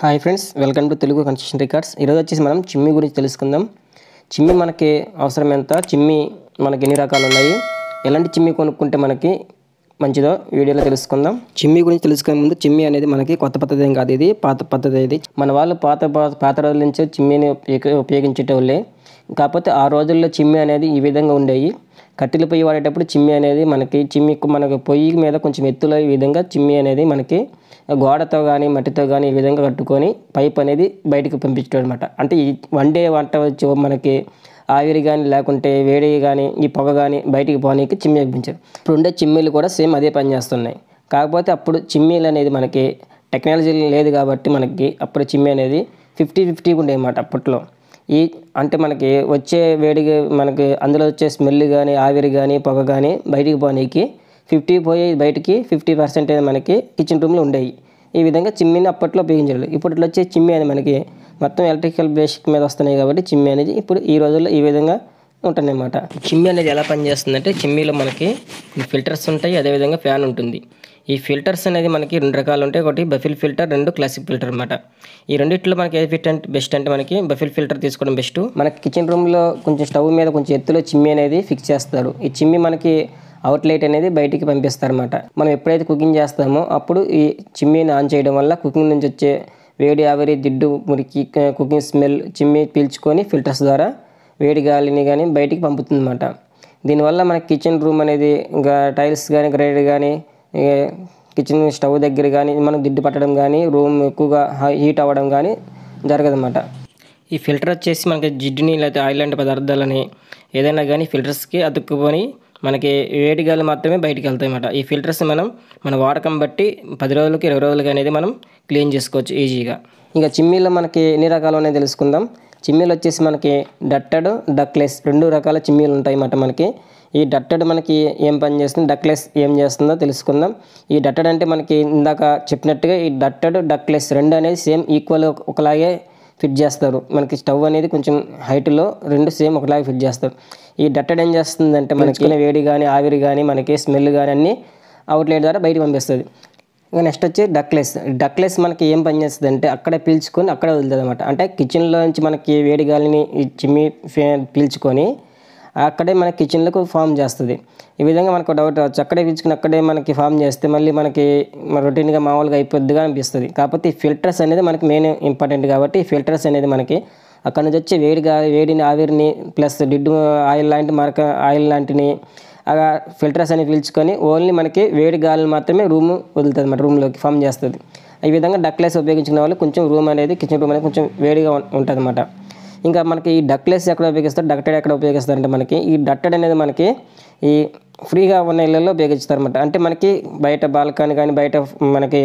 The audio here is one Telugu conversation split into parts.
hi friends welcome to Telugu construction records ఈరోజు వచ్చేసి మనం చిమ్మి గురించి తెలుసుకుందాం చిమ్మి మనకి ఎంత చిమ్మి మనకి ఎన్ని రకాలు ఉన్నాయి ఎలాంటి చిమ్మి కొనుక్కుంటే మనకి మంచిదో వీడియోలో తెలుసుకుందాం చిమ్మి గురించి తెలుసుకునే ముందు చిమ్మి అనేది మనకి కొత్త పద్ధతి ఏం కాదు ఇది పాత పద్ధతి ఇది మన వాళ్ళు పాత పాత రోజుల నుంచే చిమ్మిని ఉపయోగించేటోళ్ళే కాకపోతే ఆ రోజుల్లో చిమ్మి అనేది ఈ విధంగా ఉండేవి కట్టెలు పొయ్యి వాడేటప్పుడు చిమ్మి అనేది మనకి చిమ్మి మనకి పొయ్యి మీద కొంచెం ఎత్తులో ఈ విధంగా చిమ్మి అనేది మనకి గోడతో కానీ మట్టితో కానీ ఈ విధంగా కట్టుకొని పైప్ అనేది బయటకు పంపించడం అనమాట అంటే ఈ వన్ డే వంట వచ్చి మనకి ఆవిరి కానీ లేకుంటే వేడి కానీ ఈ పొగ కానీ బయటికి పోనీకి చిమ్మి పంపించారు ఇప్పుడు ఉండే చిమ్మీలు కూడా సేమ్ అదే పని చేస్తున్నాయి కాకపోతే అప్పుడు చిమ్మీలు అనేది మనకి టెక్నాలజీ లేదు కాబట్టి మనకి అప్పుడు చిమ్మి అనేది ఫిఫ్టీ ఫిఫ్టీ ఉండే అన్నమాట అప్పట్లో ఈ అంటే మనకి వచ్చే వేడిగా మనకి అందులో వచ్చే స్మెల్ కానీ ఆవిరి కానీ పొగ కానీ బయటికి పోనీకి ఫిఫ్టీ పోయే బయటికి ఫిఫ్టీ పర్సెంట్ అనేది మనకి కిచెన్ రూమ్లో ఉండేవి ఈ విధంగా చిమ్మిని అప్పట్లో ఉపయోగించారు ఇప్పుడు ఇట్లా వచ్చే చిమ్మి అనేది మనకి మొత్తం ఎలక్ట్రికల్ బేసిక్ మీద వస్తున్నాయి కాబట్టి చిమ్మి అనేది ఇప్పుడు ఈ రోజుల్లో ఈ విధంగా ఉంటుందన్నమాట చిమ్మి అనేది ఎలా పనిచేస్తుందంటే చిమ్మిలో మనకి ఫిల్టర్స్ ఉంటాయి అదేవిధంగా ఫ్యాన్ ఉంటుంది ఈ ఫిల్టర్స్ అనేది మనకి రెండు రకాలు ఉంటాయి ఒకటి బఫిల్ ఫిల్టర్ రెండు క్లాసిక్ ఫిల్టర్ అనమాట ఈ రెండిట్లో మనకి ఏది ఫిట్ అంటే బెస్ట్ అంటే మనకి బఫిల్ ఫిల్టర్ తీసుకోవడం బెస్ట్ మనకి కిచెన్ రూమ్లో కొంచెం స్టవ్ మీద కొంచెం ఎత్తులో చిమ్మి అనేది ఫిక్స్ చేస్తారు ఈ చిమ్మి మనకి అవుట్లెట్ అనేది బయటికి పంపిస్తారన్నమాట మనం ఎప్పుడైతే కుకింగ్ చేస్తామో అప్పుడు ఈ చిమ్మీని ఆన్ చేయడం వల్ల కుకింగ్ నుంచి వచ్చే వేడి ఆవిరి దిడ్డు మురికి కుకింగ్ స్మెల్ చిమ్మి పీల్చుకొని ఫిల్టర్స్ ద్వారా వేడి గాలిని కానీ బయటికి పంపుతుంది అన్నమాట దీనివల్ల మనకి కిచెన్ రూమ్ అనేది ఇంకా టైల్స్ కానీ గ్రైడ్ కానీ కిచెన్ స్టవ్ దగ్గర కానీ మనం దిడ్డు పట్టడం కానీ రూమ్ ఎక్కువగా హీట్ అవ్వడం కానీ జరగదన్నమాట ఈ ఫిల్టర్ వచ్చేసి మనకి జిడ్డుని లేకపోతే ఆయిల్ లాంటి పదార్థాలని ఏదైనా కానీ ఫిల్టర్స్కి అతుక్కుపోయి మనకి వేడి గాలి మాత్రమే బయటికి వెళ్తాయి అన్నమాట ఈ ఫిల్టర్స్ మనం మన వాడకం బట్టి పది రోజులకి ఇరవై రోజులకి అనేది మనం క్లీన్ చేసుకోవచ్చు ఈజీగా ఇంకా చిమ్మీలో మనకి ఎన్ని రకాలు ఉన్నాయి తెలుసుకుందాం చిమ్మీలు వచ్చేసి మనకి డట్టడ్ డక్లెస్ రెండు రకాల చిమ్మీలు ఉంటాయి అన్నమాట మనకి ఈ డట్టడ్ మనకి ఏం పని చేస్తుంది డక్లెస్ ఏం చేస్తుందో తెలుసుకుందాం ఈ డట్టడ్ అంటే మనకి ఇందాక చెప్పినట్టుగా ఈ డట్టడ్ డక్లెస్ రెండు అనేది సేమ్ ఈక్వల్ ఒకలాగే ఫిట్ చేస్తారు మనకి స్టవ్ అనేది కొంచెం హైట్లో రెండు సేమ్ ఒకలాగా ఫిట్ చేస్తారు ఈ డట్టెడ్ ఏం చేస్తుందంటే మనకి వేడి కానీ ఆవిరి కానీ మనకి స్మెల్ కానీ అన్నీ అవుట్లెట్ ద్వారా బయటకు పంపిస్తుంది ఇంకా నెక్స్ట్ వచ్చి డక్లెస్ డక్లెస్ మనకి ఏం పని అంటే అక్కడే పీల్చుకొని అక్కడే వదులుతుంది అనమాట అంటే కిచెన్లో నుంచి మనకి వేడి గాలిని చిమ్మి పీల్చుకొని అక్కడే మన కిచెన్లకు ఫామ్ చేస్తుంది ఈ విధంగా మనకు డౌట్ రావచ్చు అక్కడే పిచ్చుకుని అక్కడే మనకి ఫామ్ చేస్తే మళ్ళీ మనకి రొటీన్గా మామూలుగా అయిపోద్దిగా అనిపిస్తుంది కాకపోతే ఫిల్టర్స్ అనేది మనకి మెయిన్ ఇంపార్టెంట్ కాబట్టి ఫిల్టర్స్ అనేది మనకి అక్కడ నుంచి వచ్చి వేడిగా వేడిని ఆవిరిని ప్లస్ డిడ్ ఆయిల్ లాంటి మరక ఆయిల్ లాంటిని అలా ఫిల్టర్స్ అని పీల్చుకొని ఓన్లీ మనకి వేడి గాలి మాత్రమే రూమ్ వదులుతుంది మన రూమ్లోకి ఫామ్ చేస్తుంది ఈ విధంగా డక్లెస్ ఉపయోగించిన వాళ్ళు కొంచెం రూమ్ అనేది కిచెన్ రూమ్ అనేది కొంచెం వేడిగా ఉంటుంది అన్నమాట ఇంకా మనకి ఈ డక్లెస్ ఎక్కడ ఉపయోగిస్తారు డక్టెడ్ ఎక్కడ ఉపయోగిస్తారు అంటే మనకి ఈ డక్టెడ్ అనేది మనకి ఈ ఫ్రీగా ఉన్న ఇళ్ళల్లో అనమాట అంటే మనకి బయట బాల్కనీ కానీ బయట మనకి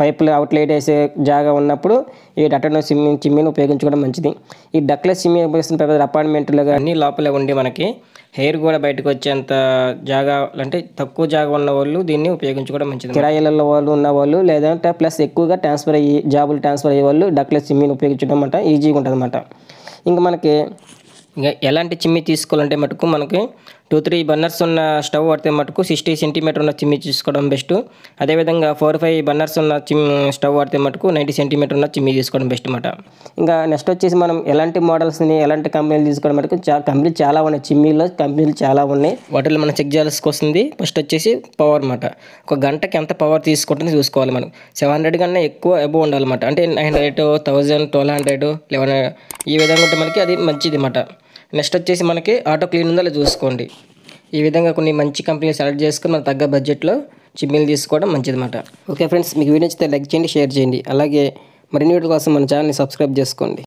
పైపులు అవుట్లెట్ వేసే జాగా ఉన్నప్పుడు ఈ డట్టను సిమ్మింగ్ చిమ్మిని ఉపయోగించుకోవడం మంచిది ఈ డక్లెస్ చిమ్మి ఉపయోగిస్తున్న పెద్ద అపార్ట్మెంట్లో కానీ లోపల ఉండి మనకి హెయిర్ కూడా బయటకు వచ్చేంత జాగా అంటే తక్కువ జాగా ఉన్న వాళ్ళు దీన్ని ఉపయోగించుకోవడం మంచిది కిరాయిలలో వాళ్ళు ఉన్న వాళ్ళు లేదంటే ప్లస్ ఎక్కువగా ట్రాన్స్ఫర్ అయ్యి జాబులు ట్రాన్స్ఫర్ అయ్యే వాళ్ళు డక్లెస్ సిమ్మిని ఉపయోగించడం అంట ఈజీగా ఉంటుంది ఇంకా మనకి ఇంకా ఎలాంటి చిమ్మి తీసుకోవాలంటే మటుకు మనకి టూ త్రీ బన్నర్స్ ఉన్న స్టవ్ పడితే మటుకు సిక్స్టీ సెంటీమీటర్ ఉన్న చిమ్మి తీసుకోవడం బెస్ట్ అదేవిధంగా ఫోర్ ఫైవ్ బన్నర్స్ ఉన్న చిమ్ స్టవ్ పడితే మటుకు నైంటీ సెంటీమీటర్ ఉన్న చిమ్మి తీసుకోవడం బెస్ట్ అనమాట ఇంకా నెక్స్ట్ వచ్చేసి మనం ఎలాంటి మోడల్స్ని ఎలాంటి కంపెనీలు తీసుకోవడం మటుకు చా కంపెనీలు చాలా ఉన్నాయి చిమ్మీలో కంపెనీలు చాలా ఉన్నాయి వాటిలో మనం చెక్ చేయాల్సి వస్తుంది ఫస్ట్ వచ్చేసి పవర్ అనమాట ఒక గంటకి ఎంత పవర్ తీసుకుంటుంది చూసుకోవాలి మనం సెవెన్ హండ్రెడ్ కన్నా ఎక్కువ అబోవ్ ఉండాలన్నమాట అంటే nine hundred thousand twelve hundred eleven ఈ విధంగా ఉంటే మనకి అది మంచిది అనమాట నెక్స్ట్ వచ్చేసి మనకి ఆటో క్లీన్ ఉందో చూసుకోండి ఈ విధంగా కొన్ని మంచి కంపెనీలు సెలెక్ట్ చేసుకుని మన తగ్గ బడ్జెట్లో చిమ్నీలు తీసుకోవడం మంచిదన్నమాట ఓకే ఫ్రెండ్స్ మీకు వీడియో నచ్చితే లైక్ చేయండి షేర్ చేయండి అలాగే మరిన్ని వీడియో కోసం మన ఛానల్ని సబ్స్క్రైబ్ చేసుకోండి